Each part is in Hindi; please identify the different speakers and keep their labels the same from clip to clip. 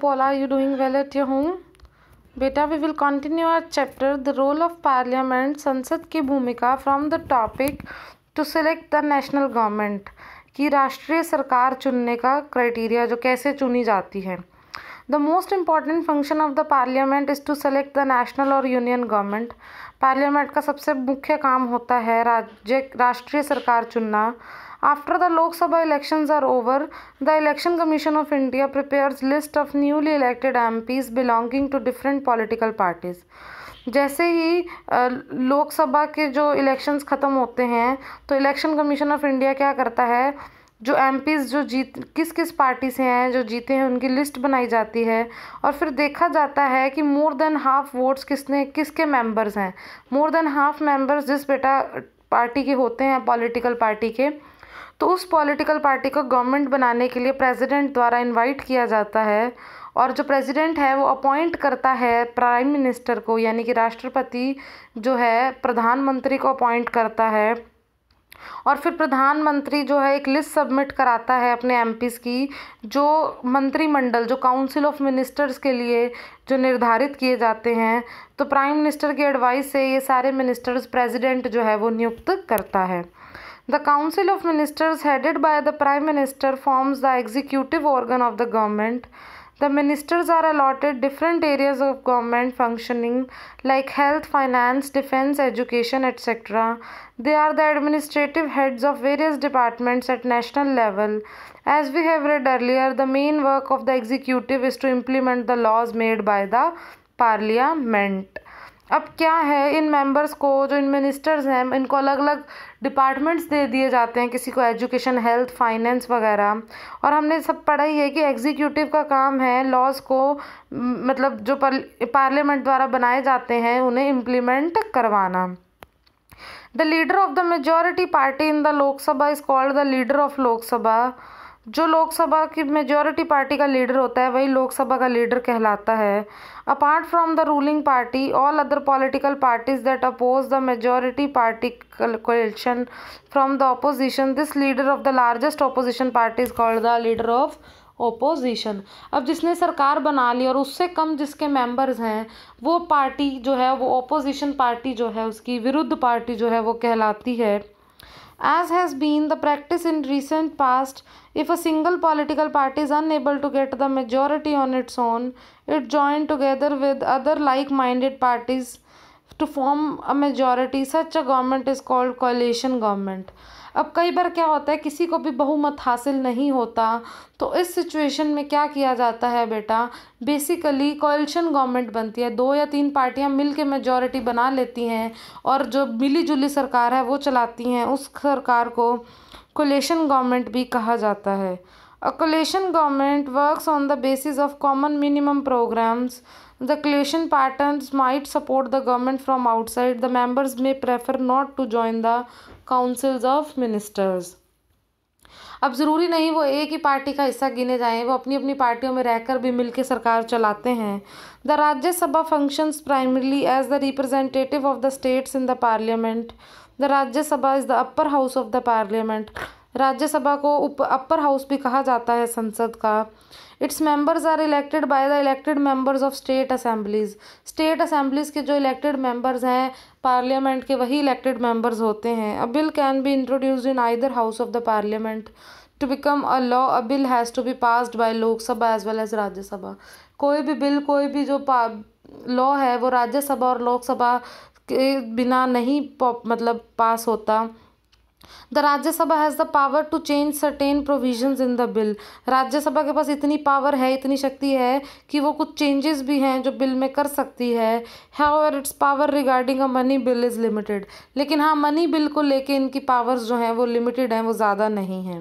Speaker 1: Paula, you doing well at your home? बेटा we will continue our chapter the role of parliament संसद की भूमिका from the topic to select the national government कि राष्ट्रीय सरकार चुनने का क्राइटेरिया जो कैसे चुनी जाती है the most important function of the parliament is to select the national और यूनियन गवर्नमेंट पार्लियामेंट का सबसे मुख्य काम होता है राज्य राष्ट्रीय सरकार चुनना After the Lok Sabha elections are over, the Election Commission of India prepares list of newly elected MPs belonging to different political parties. जैसे ही लोकसभा के जो इलेक्शंस ख़त्म होते हैं तो इलेक्शन कमीशन ऑफ इंडिया क्या करता है जो एम जो जीत किस किस पार्टी से हैं जो जीते हैं उनकी लिस्ट बनाई जाती है और फिर देखा जाता है कि मोर देन हाफ वोट्स किसने किसके मेंबर्स हैं मोर देन हाफ मेंबर्स जिस बेटा पार्टी के होते हैं पॉलिटिकल पार्टी के तो उस पॉलिटिकल पार्टी को गवर्नमेंट बनाने के लिए प्रेसिडेंट द्वारा इनवाइट किया जाता है और जो प्रेसिडेंट है वो अपॉइंट करता है प्राइम मिनिस्टर को यानी कि राष्ट्रपति जो है प्रधानमंत्री को अपॉइंट करता है और फिर प्रधानमंत्री जो है एक लिस्ट सबमिट कराता है अपने एम की जो मंत्रिमंडल जो काउंसिल ऑफ मिनिस्टर्स के लिए जो निर्धारित किए जाते हैं तो प्राइम मिनिस्टर की एडवाइस से ये सारे मिनिस्टर्स प्रेसिडेंट जो है वो नियुक्त करता है The Council of Ministers, headed by the Prime Minister, forms the executive organ of the government. The ministers are allotted different areas of government functioning like health, finance, defense, education, etc. They are the administrative heads of various departments at national level. As we have read earlier, the main work of the executive is to implement the laws made by the parliament. अब क्या है इन मेंबर्स को जो इन मिनिस्टर्स हैं इनको अलग अलग डिपार्टमेंट्स दे दिए जाते हैं किसी को एजुकेशन हेल्थ फाइनेंस वगैरह और हमने सब पढ़ा ही है कि एग्जीक्यूटिव का काम है लॉज को मतलब जो पार्लियामेंट द्वारा बनाए जाते हैं उन्हें इम्प्लीमेंट करवाना the leader of the majority party in the Lok Sabha is called the leader of Lok Sabha जो लोकसभा की मेजॉरिटी पार्टी का लीडर होता है वही लोकसभा का लीडर कहलाता है apart from the ruling party all other political parties that oppose the majority party coalition from the opposition this leader of the largest opposition party is called the leader of opposition अब जिसने सरकार बना ली और उससे कम जिसके मेंबर्स हैं वो पार्टी जो है वो ओपोजिशन पार्टी जो है उसकी विरुद्ध पार्टी जो है वो कहलाती है as has been the practice in recent past If a single political party is unable to get the majority on its own, it joins together with other like minded parties to form a majority. Such a government is called coalition government. अब कई बार क्या होता है किसी को भी बहुमत हासिल नहीं होता तो इस सिचुएशन में क्या किया जाता है बेटा बेसिकली कोलिशन गवर्नमेंट बनती है दो या तीन पार्टियां मिल के मेजोरिटी बना लेती हैं और जो मिली जुली सरकार है वो चलाती हैं उस सरकार को कोलेशन गवर्नमेंट भी कहा जाता है a coalition government works on the basis of common minimum programmes the coalition pattern might support the government from outside the members may prefer not to join the councils of ministers अब ज़रूरी नहीं वो एक ही पार्टी का हिस्सा गिने जाएं वो अपनी अपनी पार्टियों में रहकर भी मिलकर सरकार चलाते हैं the Rajya Sabha functions primarily as the representative of the states in the parliament the Rajya Sabha is the upper house of the parliament Rajya Sabha को उप अपर हाउस भी कहा जाता है संसद का its members are elected by the elected members of state assemblies state assemblies के जो इलेक्टेड मेंबर्स हैं पार्लियामेंट के वही इलेक्टेड मेंबर्स होते हैं a bill can be introduced in either house of the parliament to become a law a bill has to be passed by Lok Sabha as well as Rajya Sabha कोई भी बिल कोई भी जो लॉ है वो राज्यसभा और लोकसभा के बिना नहीं मतलब पास होता the Rajya Sabha has the power to change certain provisions in the bill Rajya Sabha के पास इतनी पावर है इतनी शक्ति है कि वो कुछ चेंजेस भी हैं जो बिल में कर सकती है और its power regarding a money bill is limited लेकिन हाँ मनी बिल को लेके इनकी पावर्स जो हैं वो लिमिटेड हैं वो ज़्यादा नहीं हैं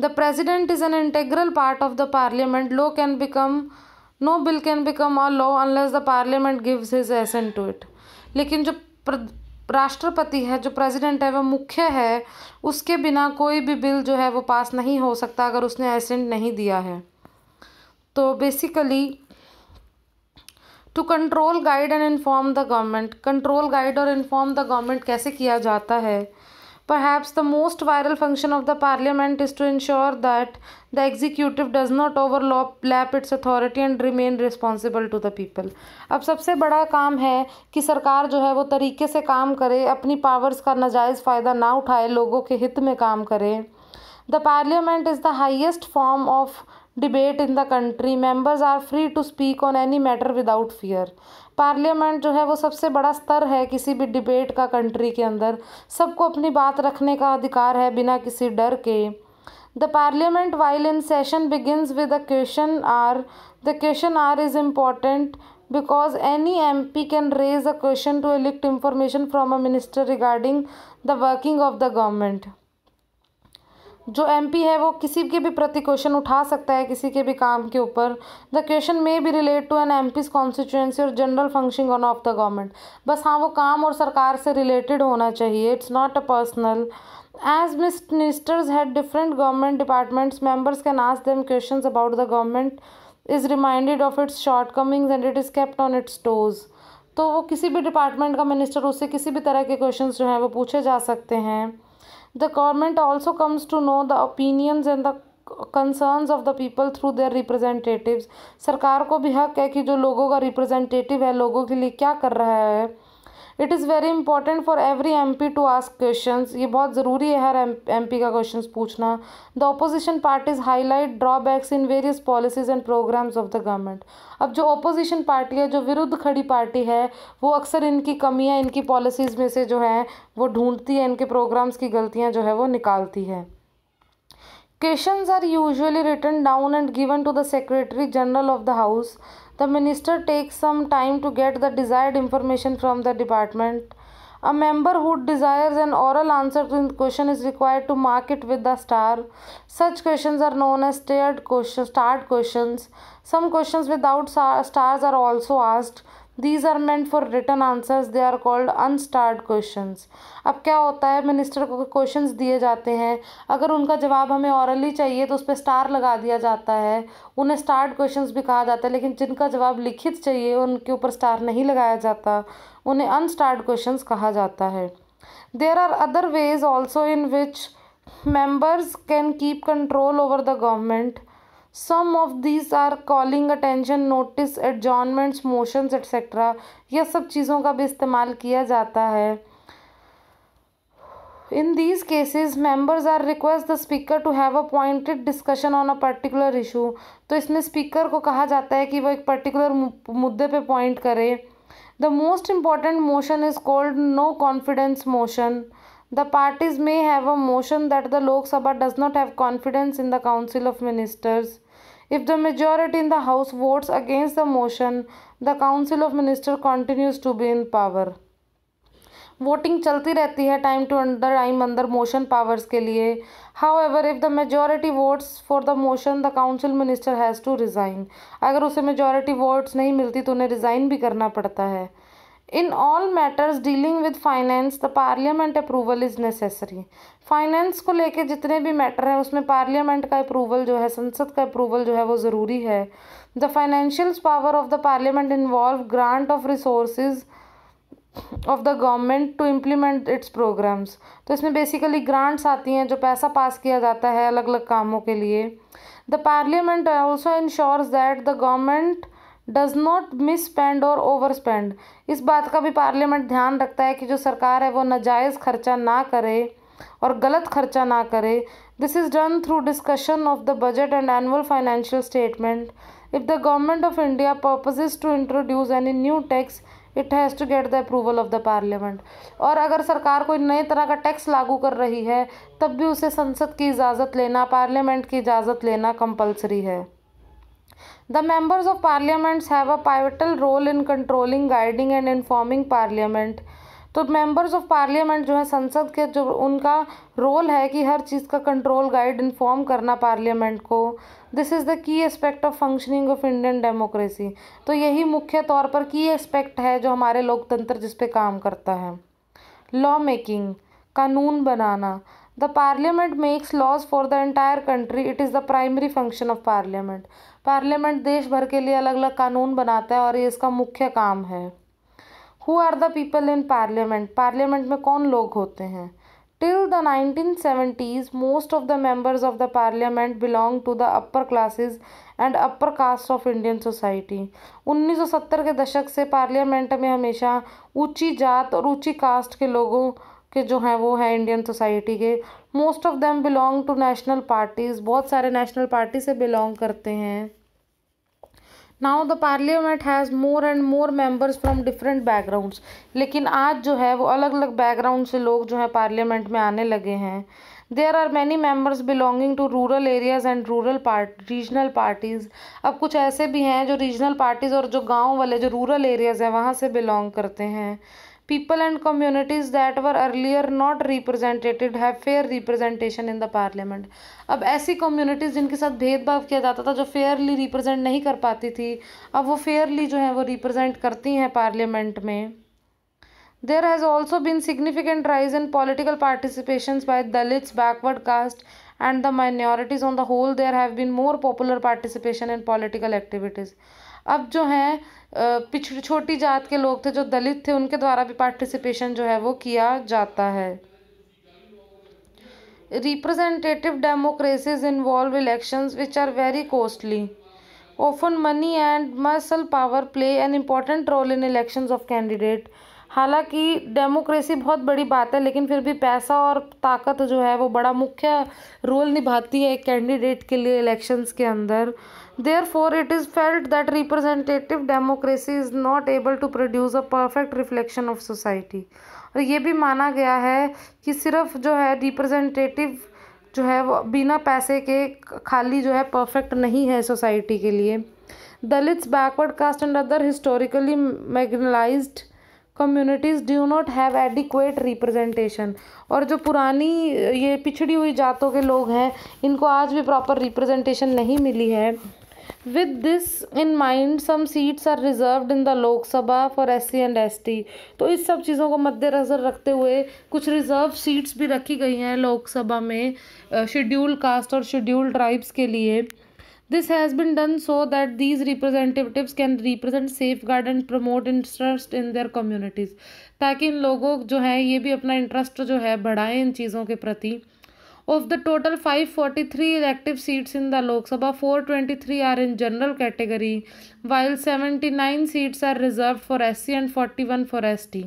Speaker 1: the president is an integral part of the parliament no can become no bill can become a law unless the parliament gives his assent to it लेकिन जो राष्ट्रपति है जो प्रेसिडेंट है वह मुख्य है उसके बिना कोई भी बिल जो है वो पास नहीं हो सकता अगर उसने एसेंट नहीं दिया है तो basically to control guide and inform the government control guide और इन्फॉर्म द गवर्नमेंट कैसे किया जाता है Perhaps the most viral function of the parliament is to ensure that the executive does not overlap its authority and remain responsible to the people. ab sabse bada kaam hai ki sarkar jo hai wo तरीके se kaam kare apni powers ka najayaz fayda na uthaye logo ke hit mein kaam kare the parliament is the highest form of debate in the country members are free to speak on any matter without fear parliament जो है वो सबसे बड़ा स्तर है किसी भी डिबेट का कंट्री के अंदर सबको अपनी बात रखने का अधिकार है बिना किसी डर के the parliament while in session begins with a question hour the question hour is important because any M P can raise a question to elicit information from a minister regarding the working of the government जो एमपी है वो किसी के भी प्रति क्वेश्चन उठा सकता है किसी के भी काम के ऊपर the question may be relate to an M P's constituency और general function of the government बस हाँ वो काम और सरकार से रिलेटेड होना चाहिए it's not a personal as ministers had different government departments members can can ask question about the government is reminded of its shortcomings and it is kept on its toes तो वो किसी भी डिपार्टमेंट का मिनिस्टर उससे किसी भी तरह के क्वेश्चन जो हैं वो पूछे जा सकते हैं The government also comes to know the opinions and the concerns of the people through their representative सरकार को भी हक है कि जो लोगों का रिप्रेजेंटेटिव है लोगों के लिए क्या कर रहा है it is very important for every M P to ask question ये बहुत ज़रूरी है हर एम पी का क्वेश्चन पूछना the opposition parties highlight drawbacks in various policies and programmes of the government अब जो अपोजिशन पार्टी है जो विरुद्ध खड़ी पार्टी है वो अक्सर इनकी कमियाँ इनकी पॉलिसीज़ में से जो है वो ढूंढती है इनके प्रोग्राम्स की गलतियाँ जो है वो निकालती है question are usually written down and given to the secretary general of the house The minister takes some time to get the desired information from the department. A member who desires an oral answer to the question is required to mark it with the star. Such questions are known as starred questions. Some questions without stars are also asked. These are meant for written answers they are called unstarred questions अब क्या होता है मिनिस्टर को क्वेश्चंस दिए जाते हैं अगर उनका जवाब हमें औरली चाहिए तो उस पर स्टार लगा दिया जाता है उन्हें स्टार्ट क्वेश्चंस भी कहा जाता है लेकिन जिनका जवाब लिखित चाहिए उनके ऊपर स्टार नहीं लगाया जाता उन्हें अनस्टार्ड क्वेश्चन कहा जाता है there are other ways also in which members can keep control over the government some of this are calling attention notice adjournments motions etcetera यह सब चीज़ों का भी इस्तेमाल किया जाता है in these cases members are request the speaker to have a pointed discussion on a particular issue तो इसमें स्पीकर को कहा जाता है कि वह एक पर्टिकुलर मुद्दे पे पॉइंट करे the most important motion is called no confidence motion the parties may have a motion that the Lok Sabha does not have confidence in the council of ministers If the majority in the House votes against the motion, the Council of minister continues to be in power. Voting चलती रहती है टाइम टू अंडर टाइम अंदर मोशन पावर्स के लिए however if the majority votes for the motion the council minister has to resign अगर उसे मेजॉरिटी वोट्स नहीं मिलती तो उन्हें रिज़ाइन भी करना पड़ता है in all matters dealing with finance the parliament approval is necessary finance को लेके जितने भी मैटर हैं उसमें पार्लियामेंट का अप्रूवल जो है संसद का अप्रूवल जो है वो ज़रूरी है the financial power of the parliament involve grant of resource of the government to implement its programmes तो इसमें बेसिकली ग्रांट्स आती हैं जो पैसा पास किया जाता है अलग अलग कामों के लिए the parliament also ensures that the government does not misspend और ओवर स्पेंड इस बात का भी पार्लियामेंट ध्यान रखता है कि जो सरकार है वो नाजायज़ खर्चा ना करे और गलत खर्चा ना करे this is done through discussion of the budget and annual financial statement if the government of India purposes to introduce any new tax it has to get the approval of the parliament और अगर सरकार कोई नए तरह का टैक्स लागू कर रही है तब भी उसे संसद की इजाज़त लेना पार्लियामेंट की इजाज़त लेना कंपलसरी है the members of parliaments have a pivotal role in controlling, guiding and informing parliament. तो मेम्बर्स ऑफ पार्लियामेंट जो है संसद के जो उनका रोल है कि हर चीज़ का कंट्रोल गाइड इन्फॉर्म करना पार्लियामेंट को this is the key aspect of functioning of Indian democracy तो यही मुख्य तौर पर की एस्पेक्ट है जो हमारे लोकतंत्र जिसपे काम करता है लॉ मेकिंग कानून बनाना the parliament makes laws for the entire country it is the primary function of parliament parliament देश भर के लिए अलग अलग कानून बनाता है और ये इसका मुख्य काम है who are the people in parliament parliament में कौन लोग होते हैं till the nineteen seventies most of the members of the parliament belong to the upper classes and upper caste of Indian society उन्नीस सौ सत्तर के दशक से पार्लियामेंट में हमेशा ऊँची जात और ऊँची कास्ट के लोगों के जो हैं वो हैं इंडियन सोसाइटी के most of them belong to national parties बहुत सारे नेशनल पार्टी से बिलोंग करते हैं now the parliament has more and more members from different backgrounds लेकिन आज जो है वो अलग अलग बैकग्राउंड से लोग जो है पार्लियामेंट में आने लगे हैं there are many members belonging to rural areas and rural part regional parties अब कुछ ऐसे भी हैं जो रीजनल पार्टीज़ और जो गाँव वाले जो रूरल एरियाज़ हैं वहाँ से बिलोंग करते हैं people and communities that were earlier not represented have fair representation in the parliament अब ऐसी communities जिनके साथ भेदभाव किया जाता था जो fairly represent नहीं कर पाती थी अब वो fairly जो है वो represent करती हैं parliament में there has also been significant rise in political participations by dalits backward caste and the minorities on the whole there have been more popular participation in political activities अब जो हैं पिछड़ी छोटी जात के लोग थे जो दलित थे उनके द्वारा भी पार्टिसिपेशन जो है वो किया जाता है representative democracies involve election which are very costly often money and muscle power play an important role in election of candidate हालांकि डेमोक्रेसी बहुत बड़ी बात है लेकिन फिर भी पैसा और ताकत जो है वो बड़ा मुख्य रोल निभाती है कैंडिडेट के लिए इलेक्शंस के अंदर therefore it is felt that representative democracy is not able to produce a perfect reflection of society और ये भी माना गया है कि सिर्फ जो है रिप्रेजेंटेटिव जो है वो बिना पैसे के खाली जो है परफेक्ट नहीं है सोसाइटी के लिए Dalits backward caste and other historically marginalised communities do not have adequate representation और जो पुरानी ये पिछड़ी हुई जातों के लोग हैं इनको आज भी प्रॉपर रिप्रेजेंटेशन नहीं मिली है with this in mind some seats are reserved in the Lok Sabha for S C and S T तो इस सब चीज़ों को मद्देनज़र रखते हुए कुछ रिजर्व सीट्स भी रखी गई हैं लोकसभा में शेड्यूल कास्ट और शेड्यूल ट्राइब्स के लिए This has been done so that these representatives can represent safeguard and promote interest in their communities ताकि इन लोगों जो है ये भी अपना इंटरेस्ट जो है बढ़ाएं इन चीज़ों के प्रति of the total 543 elective seats in the Lok Sabha, 423 are in general category, while 79 seats are reserved for SC and 41 for ST.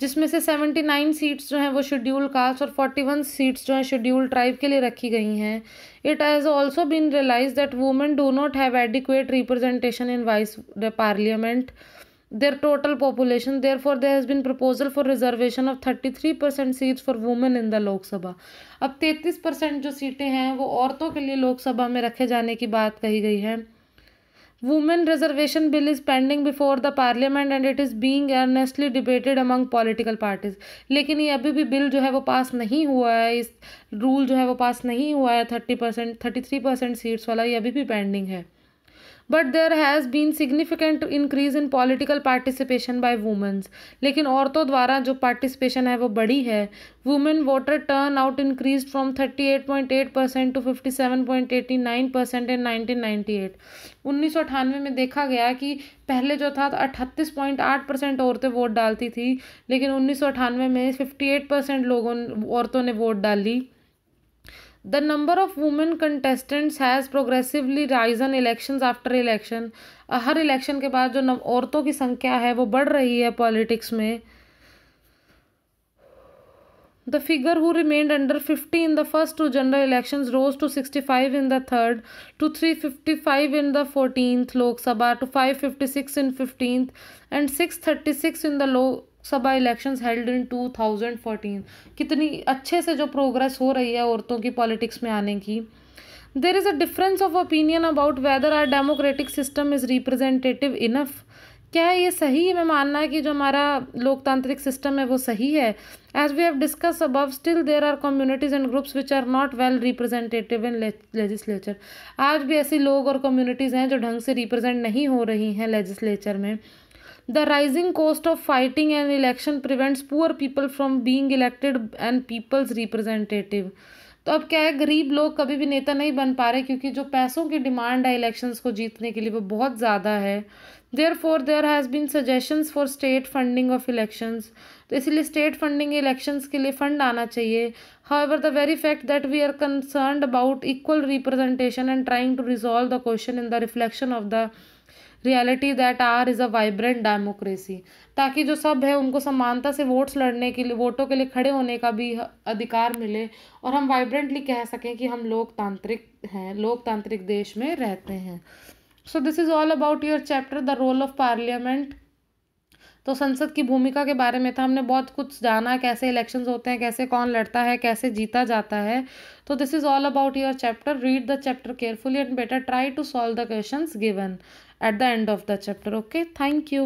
Speaker 1: जिसमें से सेवेंटी नाइन सीट्स जो हैं वो शेड्यूल कास्ट और फोर्टी वन सीट्स जो हैं शेड्यूल ट्राइब के लिए रखी गई हैं it has also been realize that women do not have adequate representation in vice the parliament population therefore there has been proposal for reservation of thirty three percent seats for women in the Lok Sabha अब परसेंट जो सीटें हैं वो औरतों के लिए लोकसभा में रखे जाने की बात कही गई है women reservation bill is pending before the parliament and it is being earnestly debated among political parties लेकिन ये अभी भी बिल जो है वो पास नहीं हुआ है इस रूल जो है वो पास नहीं हुआ है thirty percent thirty three percent seats वाला ये अभी भी पेंडिंग है but there has been significant increase in political participation by womens लेकिन औरतों द्वारा जो पार्टिसिपेशन है वो बड़ी है women voter turnout increase from thirty eight point eight percent to fifty seven point eighty nine percent in nineteen ninety eight उन्नीस सौ अठानवे में देखा गया कि पहले जो था तो अट्ठतीस पॉइंट आठ परसेंट औरतें वोट डालती थी लेकिन उन्नीस सौ अठानवे में फिफ्टी एट परसेंट लोगों औरतों ने वोट डाली The number of women contestants has progressively risen elections after election. Uh, her election के बाद जो औरतों की संख्या है वो बढ़ रही है politics में The figure who remained under 50 in the first two general elections rose to 65 in the third, to 355 in the 14th Lok Sabha, to 556 in 15th, and 636 in the Lok Sabha elections held in 2014 कितनी अच्छे से जो प्रोग्रेस हो रही है औरतों की पॉलिटिक्स में आने की there is a difference of opinion about whether our democratic system is representative enough क्या है ये सही है मैं मानना है कि जो हमारा लोकतांत्रिक सिस्टम है वो सही है as we have discuss above still there are communities and groups which are not well representative in legislature आज भी ऐसी लोग और कम्युनिटीज़ हैं जो ढंग से रिप्रेजेंट नहीं हो रही हैं लेजिस्लेचर में the rising cost of fighting and election prevents poor people from being elected and people's representative तो अब क्या है गरीब लोग कभी भी नेता नहीं बन पा रहे क्योंकि जो पैसों की डिमांड है इलेक्शंस को जीतने के लिए वो बहुत ज़्यादा है therefore there has been suggestions for state funding of elections तो इसीलिए स्टेट फंडिंग इलेक्शंस के लिए फंड आना चाहिए ever the very fact that we are concern about equal representation and trying to resolve the question in the reflection of the reality that are is a vibrant democracy ताकि जो सब है उनको समानता से वोट्स लड़ने के लिए वोटों के लिए खड़े होने का भी अधिकार मिले और हम वाइब्रेंटली कह सकें कि हम लोकतांत्रिक हैं लोकतांत्रिक देश में रहते हैं so this is all about your chapter the role of parliament तो संसद की भूमिका के बारे में था हमने बहुत कुछ जाना कैसे इलेक्शंस होते हैं कैसे कौन लड़ता है कैसे जीता जाता है तो this is all about your chapter read the chapter carefully and better try to solve the questions given at the end of the chapter okay thank you